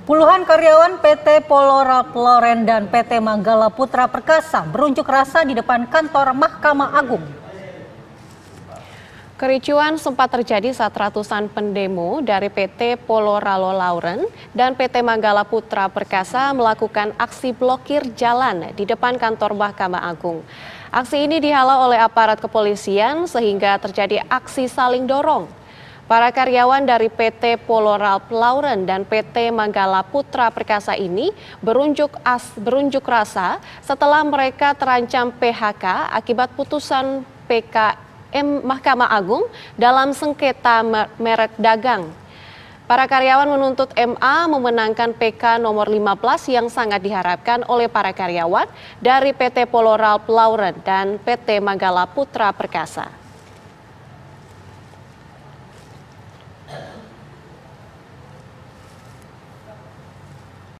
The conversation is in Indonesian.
Puluhan karyawan PT Polora Loren dan PT Manggala Putra Perkasa berunjuk rasa di depan kantor Mahkamah Agung. Kericuan sempat terjadi saat ratusan pendemo dari PT Poloralo Lauren dan PT Manggala Putra Perkasa melakukan aksi blokir jalan di depan kantor Mahkamah Agung. Aksi ini dihalau oleh aparat kepolisian sehingga terjadi aksi saling dorong Para karyawan dari PT Poloral Plauren dan PT Manggala Putra Perkasa ini berunjuk as, berunjuk rasa setelah mereka terancam PHK akibat putusan PKM Mahkamah Agung dalam sengketa merek dagang. Para karyawan menuntut MA memenangkan PK nomor 15 yang sangat diharapkan oleh para karyawan dari PT Poloral Plauren dan PT Manggala Putra Perkasa.